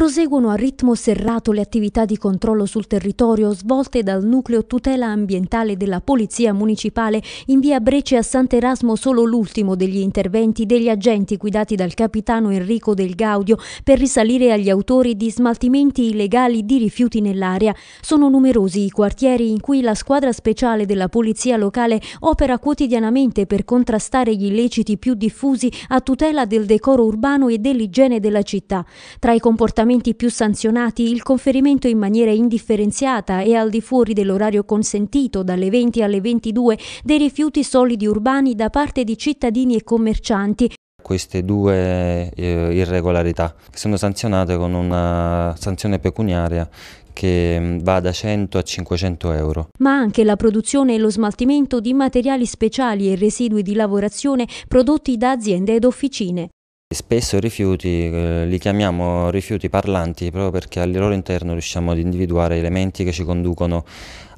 Proseguono a ritmo serrato le attività di controllo sul territorio svolte dal nucleo tutela ambientale della Polizia Municipale in via Brece a Sant'Erasmo solo l'ultimo degli interventi degli agenti guidati dal capitano Enrico Del Gaudio per risalire agli autori di smaltimenti illegali di rifiuti nell'area. Sono numerosi i quartieri in cui la squadra speciale della Polizia Locale opera quotidianamente per contrastare gli illeciti più diffusi a tutela del decoro urbano e dell'igiene della città. Tra i comportamenti comportamenti più sanzionati il conferimento in maniera indifferenziata e al di fuori dell'orario consentito dalle 20 alle 22 dei rifiuti solidi urbani da parte di cittadini e commercianti, queste due eh, irregolarità sono sanzionate con una sanzione pecuniaria che mm, va da 100 a 500 euro. Ma anche la produzione e lo smaltimento di materiali speciali e residui di lavorazione prodotti da aziende ed officine. Spesso i rifiuti eh, li chiamiamo rifiuti parlanti proprio perché al loro interno riusciamo ad individuare elementi che ci conducono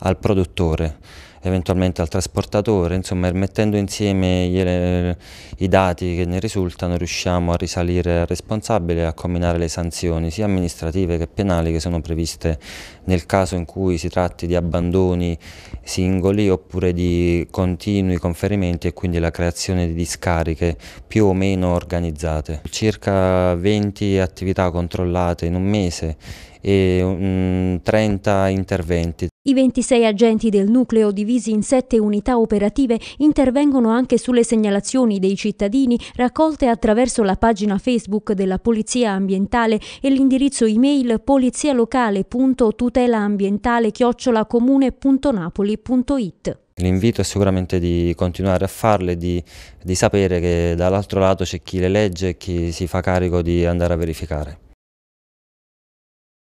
al produttore eventualmente al trasportatore, insomma mettendo insieme gli, i dati che ne risultano riusciamo a risalire al responsabile e a combinare le sanzioni sia amministrative che penali che sono previste nel caso in cui si tratti di abbandoni singoli oppure di continui conferimenti e quindi la creazione di discariche più o meno organizzate. Circa 20 attività controllate in un mese e 30 interventi. I 26 agenti del nucleo, divisi in sette unità operative, intervengono anche sulle segnalazioni dei cittadini raccolte attraverso la pagina Facebook della Polizia Ambientale e l'indirizzo email polizialocale.tutelaambientale-comune.napoli.it. L'invito è sicuramente di continuare a farle, di, di sapere che dall'altro lato c'è chi le legge e chi si fa carico di andare a verificare.